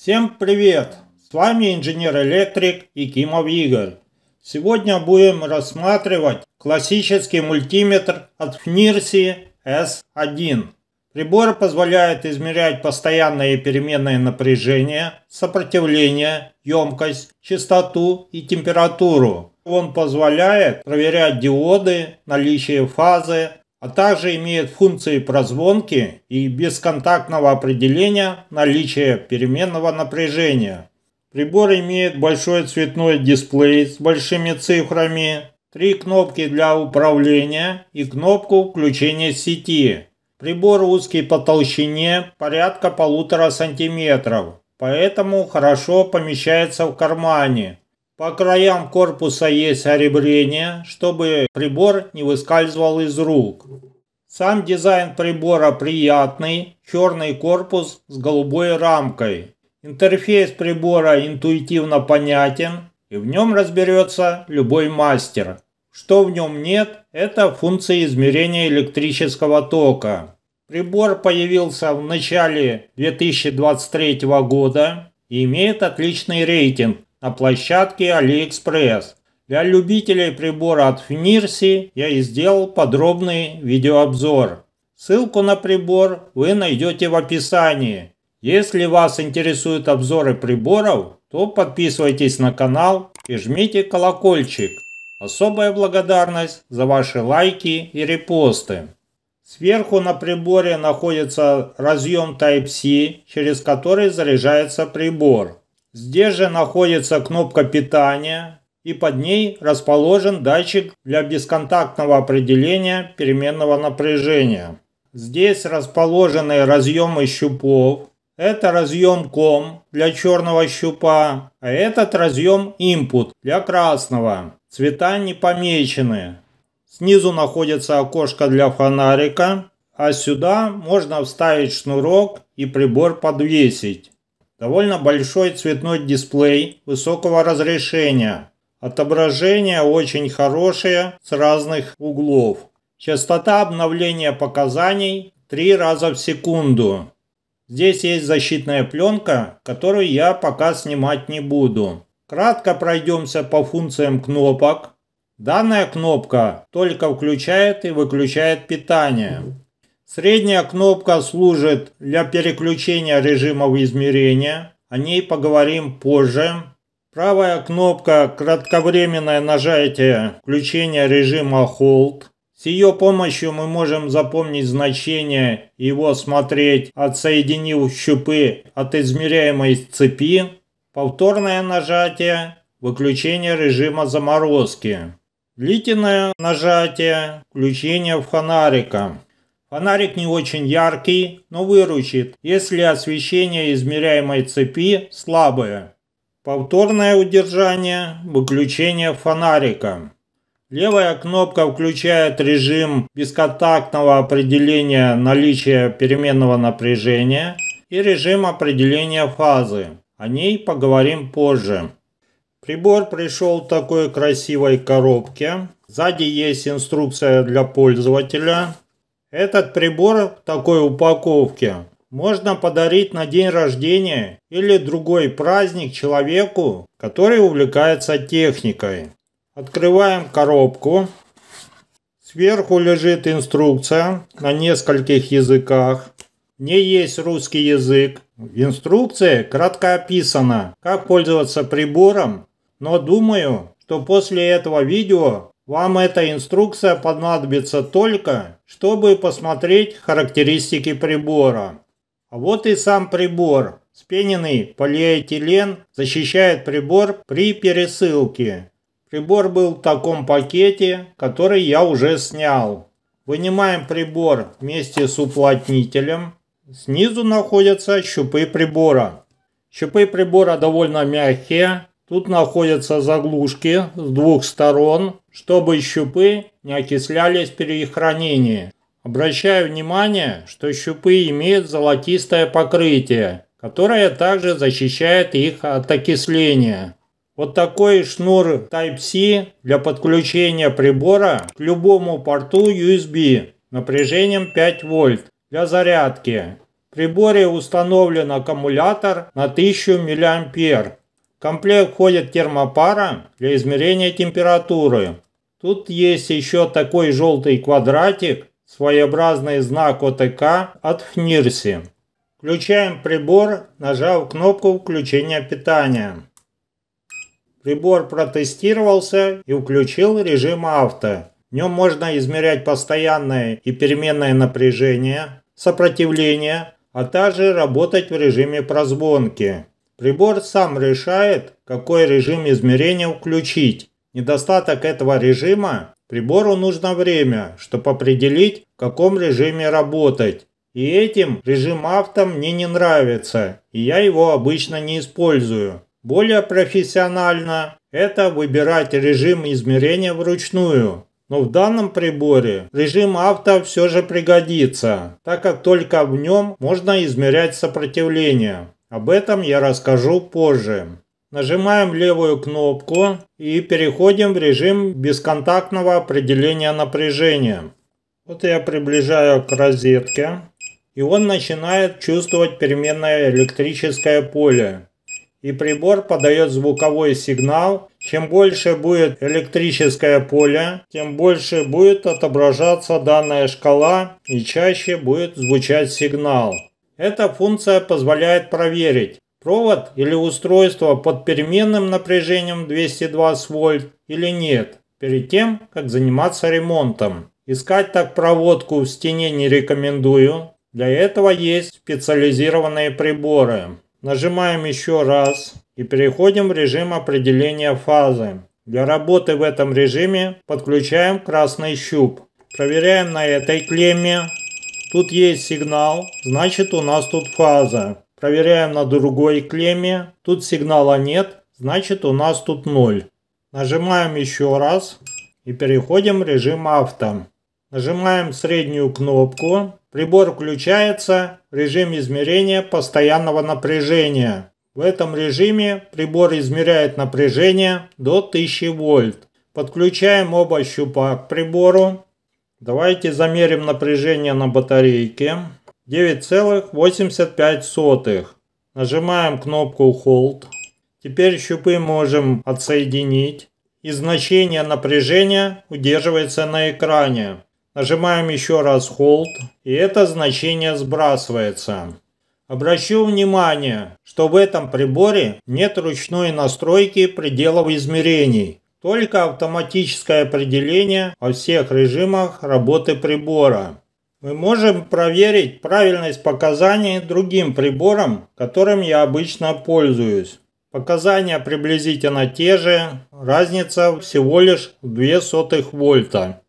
Всем привет! С вами инженер-электрик Якимов Игорь. Сегодня будем рассматривать классический мультиметр от FNIRSI S1. Прибор позволяет измерять постоянное и переменное напряжение, сопротивление, емкость, частоту и температуру. Он позволяет проверять диоды, наличие фазы, а также имеет функции прозвонки и бесконтактного определения наличия переменного напряжения. Прибор имеет большой цветной дисплей с большими цифрами, три кнопки для управления и кнопку включения сети. Прибор узкий по толщине, порядка полутора сантиметров, поэтому хорошо помещается в кармане. По краям корпуса есть оребрение, чтобы прибор не выскальзывал из рук. Сам дизайн прибора приятный, черный корпус с голубой рамкой. Интерфейс прибора интуитивно понятен, и в нем разберется любой мастер. Что в нем нет, это функции измерения электрического тока. Прибор появился в начале 2023 года и имеет отличный рейтинг на площадке AliExpress. Для любителей прибора от Fnirsi я и сделал подробный видеообзор. Ссылку на прибор вы найдете в описании. Если вас интересуют обзоры приборов, то подписывайтесь на канал и жмите колокольчик. Особая благодарность за ваши лайки и репосты. Сверху на приборе находится разъем Type-C, через который заряжается прибор. Здесь же находится кнопка питания и под ней расположен датчик для бесконтактного определения переменного напряжения. Здесь расположены разъемы щупов. Это разъем COM для черного щупа, а этот разъем Input для красного. Цвета не помечены. Снизу находится окошко для фонарика, а сюда можно вставить шнурок и прибор подвесить. Довольно большой цветной дисплей высокого разрешения. Отображение очень хорошее с разных углов. Частота обновления показаний 3 раза в секунду. Здесь есть защитная пленка, которую я пока снимать не буду. Кратко пройдемся по функциям кнопок. Данная кнопка только включает и выключает питание. Средняя кнопка служит для переключения режимов измерения. О ней поговорим позже. Правая кнопка – кратковременное нажатие включения режима Hold. С ее помощью мы можем запомнить значение и его смотреть, отсоединив щупы от измеряемой цепи. Повторное нажатие – выключение режима заморозки. Длительное нажатие – включения фонарика. Фонарик не очень яркий, но выручит, если освещение измеряемой цепи слабое. Повторное удержание, выключение фонарика. Левая кнопка включает режим бесконтактного определения наличия переменного напряжения и режим определения фазы. О ней поговорим позже. Прибор пришел в такой красивой коробке. Сзади есть инструкция для пользователя. Этот прибор в такой упаковке можно подарить на день рождения или другой праздник человеку, который увлекается техникой. Открываем коробку. Сверху лежит инструкция на нескольких языках. Не есть русский язык. В инструкции кратко описано, как пользоваться прибором, но думаю, что после этого видео вам эта инструкция понадобится только, чтобы посмотреть характеристики прибора. А вот и сам прибор. Спененный полиэтилен защищает прибор при пересылке. Прибор был в таком пакете, который я уже снял. Вынимаем прибор вместе с уплотнителем. Снизу находятся щупы прибора. Щупы прибора довольно мягкие. Тут находятся заглушки с двух сторон чтобы щупы не окислялись при хранении. Обращаю внимание, что щупы имеют золотистое покрытие, которое также защищает их от окисления. Вот такой шнур Type-C для подключения прибора к любому порту USB напряжением 5 вольт для зарядки. В приборе установлен аккумулятор на 1000 миллиампер комплект входит термопара для измерения температуры. Тут есть еще такой желтый квадратик, своеобразный знак ОТК от Хнирси. Включаем прибор, нажав кнопку включения питания. Прибор протестировался и включил режим авто. В нем можно измерять постоянное и переменное напряжение, сопротивление, а также работать в режиме прозвонки. Прибор сам решает, какой режим измерения включить. Недостаток этого режима – прибору нужно время, чтобы определить, в каком режиме работать. И этим режим авто мне не нравится, и я его обычно не использую. Более профессионально – это выбирать режим измерения вручную. Но в данном приборе режим авто все же пригодится, так как только в нем можно измерять сопротивление. Об этом я расскажу позже. Нажимаем левую кнопку и переходим в режим бесконтактного определения напряжения. Вот я приближаю к розетке, и он начинает чувствовать переменное электрическое поле. И прибор подает звуковой сигнал. Чем больше будет электрическое поле, тем больше будет отображаться данная шкала и чаще будет звучать сигнал. Эта функция позволяет проверить, провод или устройство под переменным напряжением 220 вольт или нет, перед тем, как заниматься ремонтом. Искать так проводку в стене не рекомендую. Для этого есть специализированные приборы. Нажимаем еще раз и переходим в режим определения фазы. Для работы в этом режиме подключаем красный щуп. Проверяем на этой клемме Тут есть сигнал, значит у нас тут фаза. Проверяем на другой клемме. Тут сигнала нет, значит у нас тут 0. Нажимаем еще раз и переходим в режим авто. Нажимаем среднюю кнопку. Прибор включается в режим измерения постоянного напряжения. В этом режиме прибор измеряет напряжение до 1000 вольт. Подключаем оба щупа к прибору. Давайте замерим напряжение на батарейке. 9,85. Нажимаем кнопку Hold. Теперь щупы можем отсоединить. И значение напряжения удерживается на экране. Нажимаем еще раз Hold. И это значение сбрасывается. Обращу внимание, что в этом приборе нет ручной настройки пределов измерений. Только автоматическое определение о всех режимах работы прибора. Мы можем проверить правильность показаний другим прибором, которым я обычно пользуюсь. Показания приблизительно те же, разница всего лишь в сотых вольта.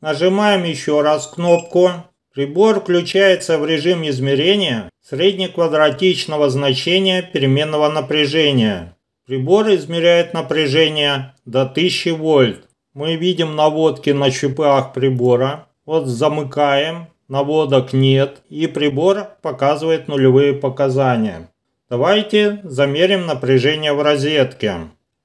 Нажимаем еще раз кнопку. Прибор включается в режим измерения среднеквадратичного значения переменного напряжения. Прибор измеряет напряжение до 1000 вольт. Мы видим наводки на чипах прибора. Вот замыкаем, наводок нет и прибор показывает нулевые показания. Давайте замерим напряжение в розетке.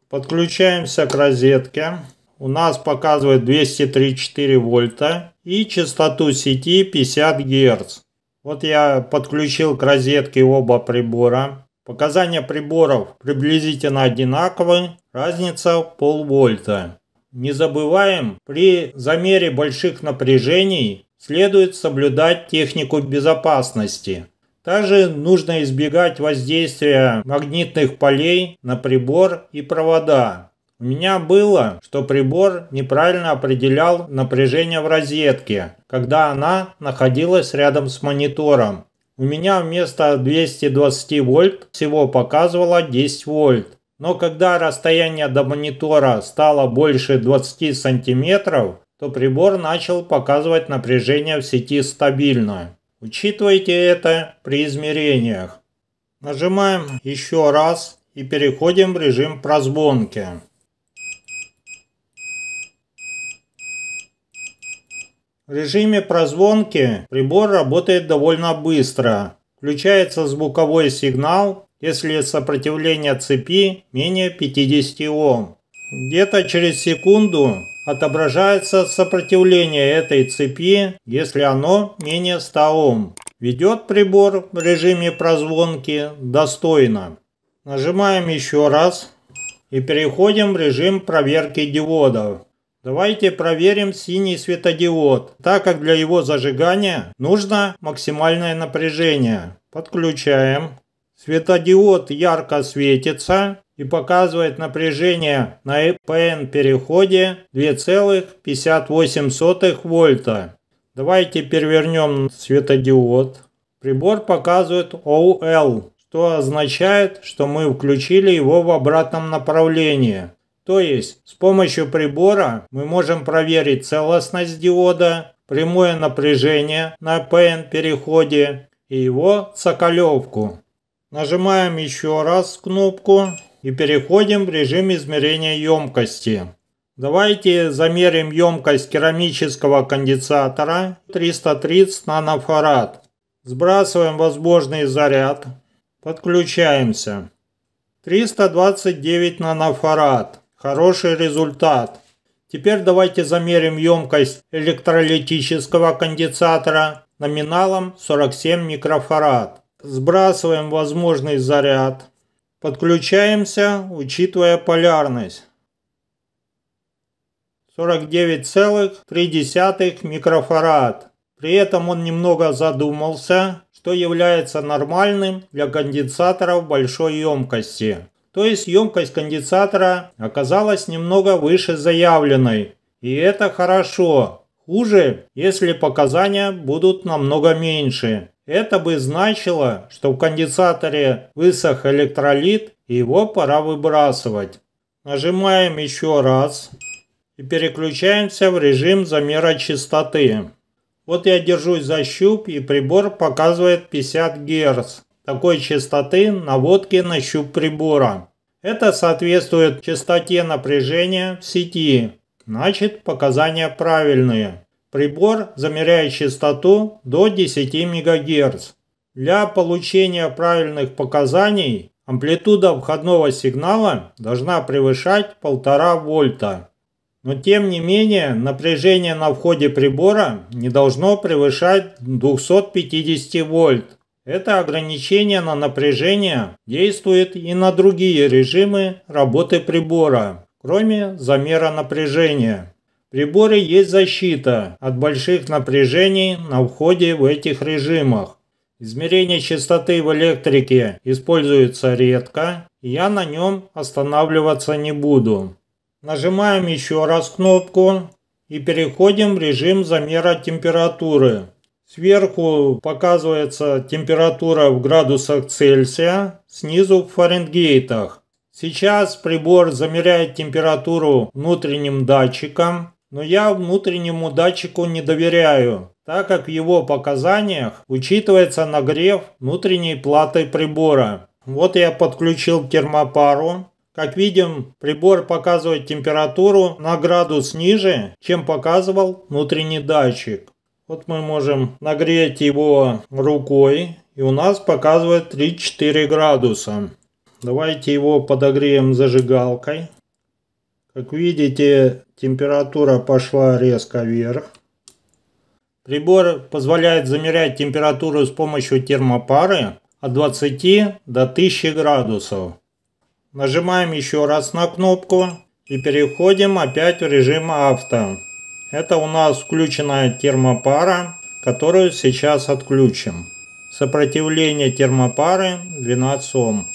Подключаемся к розетке. У нас показывает 203,4 вольта и частоту сети 50 Гц. Вот я подключил к розетке оба прибора. Показания приборов приблизительно одинаковы, разница полвольта. Не забываем, при замере больших напряжений следует соблюдать технику безопасности. Также нужно избегать воздействия магнитных полей на прибор и провода. У меня было, что прибор неправильно определял напряжение в розетке, когда она находилась рядом с монитором. У меня вместо 220 вольт всего показывало 10 вольт. Но когда расстояние до монитора стало больше 20 сантиметров, то прибор начал показывать напряжение в сети стабильно. Учитывайте это при измерениях. Нажимаем еще раз и переходим в режим прозбонки. В режиме прозвонки прибор работает довольно быстро. Включается звуковой сигнал, если сопротивление цепи менее 50 Ом. Где-то через секунду отображается сопротивление этой цепи, если оно менее 100 Ом. Ведет прибор в режиме прозвонки достойно. Нажимаем еще раз и переходим в режим проверки диодов. Давайте проверим синий светодиод, так как для его зажигания нужно максимальное напряжение. Подключаем. Светодиод ярко светится и показывает напряжение на EPN переходе 2,58 вольта. Давайте перевернем светодиод. Прибор показывает OL, что означает, что мы включили его в обратном направлении. То есть с помощью прибора мы можем проверить целостность диода, прямое напряжение на PN-переходе и его соколевку. Нажимаем еще раз кнопку и переходим в режим измерения емкости. Давайте замерим емкость керамического конденсатора 330 нанофарад. Сбрасываем возможный заряд. Подключаемся. 329 нанофарад. Хороший результат. Теперь давайте замерим емкость электролитического конденсатора номиналом 47 микрофарад. Сбрасываем возможный заряд. Подключаемся, учитывая полярность. 49,3 микрофарад. При этом он немного задумался, что является нормальным для конденсаторов большой емкости то есть емкость конденсатора оказалась немного выше заявленной. И это хорошо. Хуже, если показания будут намного меньше. Это бы значило, что в конденсаторе высох электролит и его пора выбрасывать. Нажимаем еще раз и переключаемся в режим замера частоты. Вот я держусь за щуп и прибор показывает 50 Гц такой частоты наводки на щуп прибора. Это соответствует частоте напряжения в сети, значит показания правильные. Прибор замеряет частоту до 10 МГц. Для получения правильных показаний амплитуда входного сигнала должна превышать 1,5 вольта. Но тем не менее напряжение на входе прибора не должно превышать 250 вольт. Это ограничение на напряжение действует и на другие режимы работы прибора, кроме замера напряжения. В приборе есть защита от больших напряжений на входе в этих режимах. Измерение частоты в электрике используется редко, и я на нем останавливаться не буду. Нажимаем еще раз кнопку и переходим в режим замера температуры. Сверху показывается температура в градусах Цельсия, снизу в Фаренгейтах. Сейчас прибор замеряет температуру внутренним датчиком, но я внутреннему датчику не доверяю, так как в его показаниях учитывается нагрев внутренней платы прибора. Вот я подключил термопару. Как видим, прибор показывает температуру на градус ниже, чем показывал внутренний датчик. Вот мы можем нагреть его рукой, и у нас показывает 3-4 градуса. Давайте его подогреем зажигалкой. Как видите, температура пошла резко вверх. Прибор позволяет замерять температуру с помощью термопары от 20 до 1000 градусов. Нажимаем еще раз на кнопку и переходим опять в режим авто. Это у нас включенная термопара, которую сейчас отключим. Сопротивление термопары 12 Ом.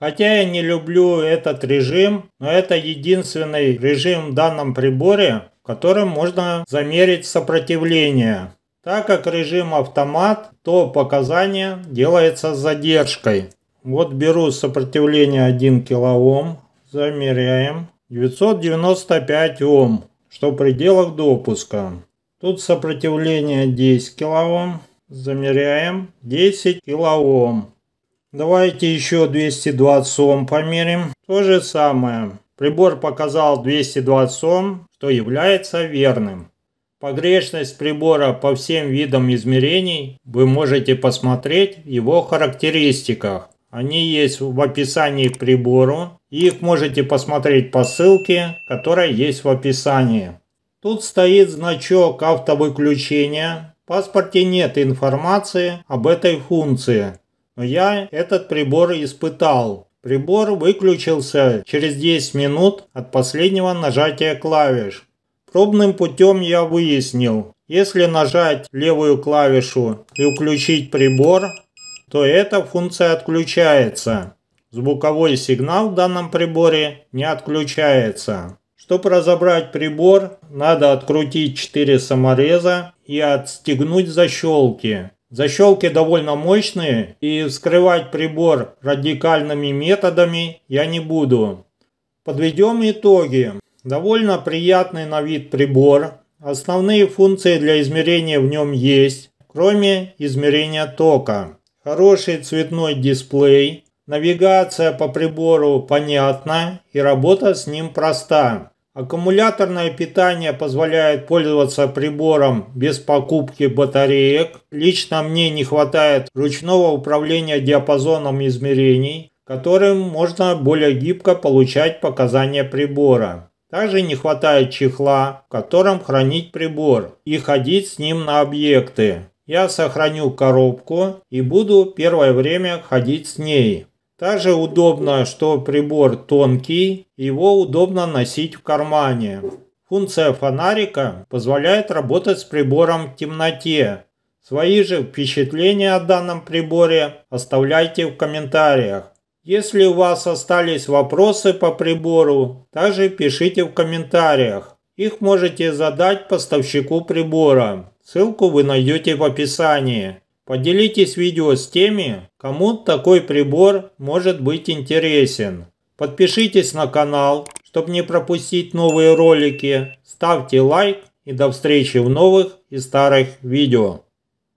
Хотя я не люблю этот режим, но это единственный режим в данном приборе, в котором можно замерить сопротивление. Так как режим автомат, то показание делается с задержкой. Вот беру сопротивление 1 кОм, замеряем 995 Ом что в пределах допуска. Тут сопротивление 10 килоом. Замеряем 10 килоом. Давайте еще 220 Ом померим. То же самое. Прибор показал 220 Ом, что является верным. Погрешность прибора по всем видам измерений вы можете посмотреть в его характеристиках. Они есть в описании к прибору. их можете посмотреть по ссылке, которая есть в описании. Тут стоит значок автовыключения. В паспорте нет информации об этой функции. Но я этот прибор испытал. Прибор выключился через 10 минут от последнего нажатия клавиш. Пробным путем я выяснил, если нажать левую клавишу и включить прибор, то эта функция отключается. Звуковой сигнал в данном приборе не отключается. Чтобы разобрать прибор, надо открутить 4 самореза и отстегнуть защелки. Защелки довольно мощные и вскрывать прибор радикальными методами я не буду. Подведем итоги. Довольно приятный на вид прибор. Основные функции для измерения в нем есть, кроме измерения тока хороший цветной дисплей, навигация по прибору понятна и работа с ним проста. Аккумуляторное питание позволяет пользоваться прибором без покупки батареек. Лично мне не хватает ручного управления диапазоном измерений, которым можно более гибко получать показания прибора. Также не хватает чехла, в котором хранить прибор и ходить с ним на объекты. Я сохраню коробку и буду первое время ходить с ней. Также удобно, что прибор тонкий, его удобно носить в кармане. Функция фонарика позволяет работать с прибором в темноте. Свои же впечатления о данном приборе оставляйте в комментариях. Если у вас остались вопросы по прибору, также пишите в комментариях. Их можете задать поставщику прибора. Ссылку вы найдете в описании. Поделитесь видео с теми, кому такой прибор может быть интересен. Подпишитесь на канал, чтобы не пропустить новые ролики. Ставьте лайк и до встречи в новых и старых видео.